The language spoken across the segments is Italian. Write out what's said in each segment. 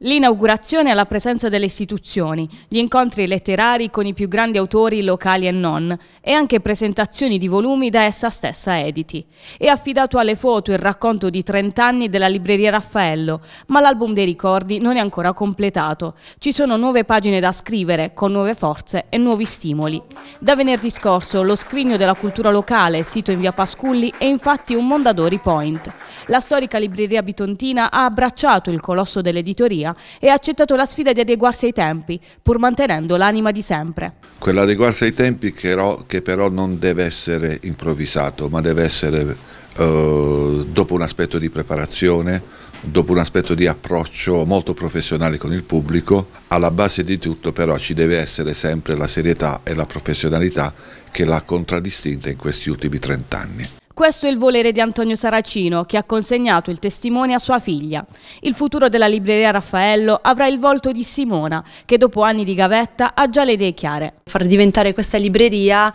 L'inaugurazione alla presenza delle istituzioni, gli incontri letterari con i più grandi autori locali e non, e anche presentazioni di volumi da essa stessa editi. È affidato alle foto il racconto di 30 anni della libreria Raffaello, ma l'album dei ricordi non è ancora completato. Ci sono nuove pagine da scrivere, con nuove forze e nuovi stimoli. Da venerdì scorso lo scrigno della cultura locale, sito in via Pasculli, è infatti un Mondadori Point. La storica libreria bitontina ha abbracciato il colosso dell'editoria e ha accettato la sfida di adeguarsi ai tempi, pur mantenendo l'anima di sempre. Quell'adeguarsi ai tempi che però, che però, non deve essere improvvisato, ma deve essere eh, dopo un aspetto di preparazione, dopo un aspetto di approccio molto professionale con il pubblico, alla base di tutto però ci deve essere sempre la serietà e la professionalità che l'ha contraddistinta in questi ultimi 30 anni. Questo è il volere di Antonio Saracino, che ha consegnato il testimone a sua figlia. Il futuro della libreria Raffaello avrà il volto di Simona, che dopo anni di gavetta ha già le idee chiare. Far diventare questa libreria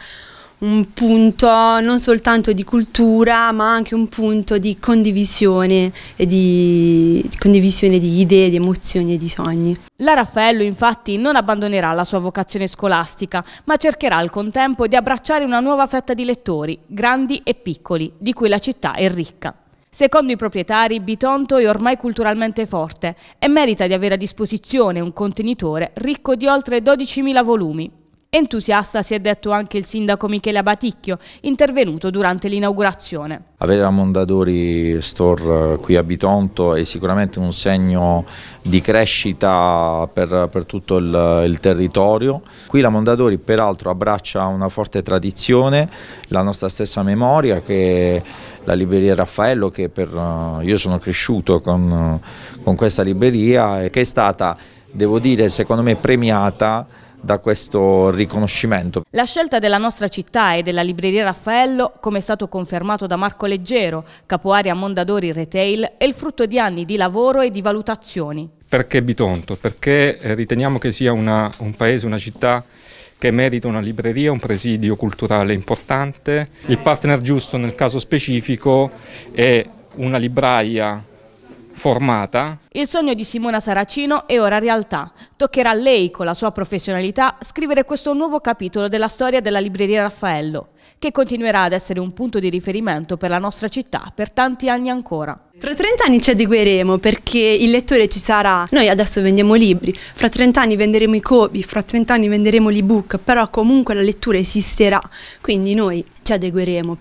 un punto non soltanto di cultura ma anche un punto di condivisione e di, di condivisione di idee, di emozioni e di sogni. La Raffaello infatti non abbandonerà la sua vocazione scolastica ma cercherà al contempo di abbracciare una nuova fetta di lettori, grandi e piccoli, di cui la città è ricca. Secondo i proprietari, Bitonto è ormai culturalmente forte e merita di avere a disposizione un contenitore ricco di oltre 12.000 volumi, Entusiasta si è detto anche il sindaco Michele Abaticchio, intervenuto durante l'inaugurazione. Avere la Mondadori Store eh, qui a Bitonto è sicuramente un segno di crescita per, per tutto il, il, territorio. Qui la Mondadori peraltro abbraccia una forte tradizione, la nostra stessa memoria che la libreria Raffaello che per, eh, io sono cresciuto con, eh, con questa libreria che è stata, devo dire, secondo me premiata da questo riconoscimento. La scelta della nostra città e della libreria Raffaello, come è stato confermato da Marco Leggero, capoaria Mondadori Retail, è il frutto di anni di lavoro e di valutazioni. Perché Bitonto? Perché eh, riteniamo che sia una, un paese, una città che merita una libreria, un presidio culturale importante. Il partner giusto nel caso specifico è una libraia formata. Il sogno di Simona Saracino è ora realtà. Toccherà a lei, con la sua professionalità, scrivere questo nuovo capitolo della storia della libreria Raffaello, che continuerà ad essere un punto di riferimento per la nostra città per tanti anni ancora. Fra 30 anni ci adegueremo perché il lettore ci sarà, noi adesso vendiamo libri, fra 30 anni venderemo i cobi, fra 30 anni venderemo l'ebook, però comunque la lettura esisterà, quindi noi ci adegueremo.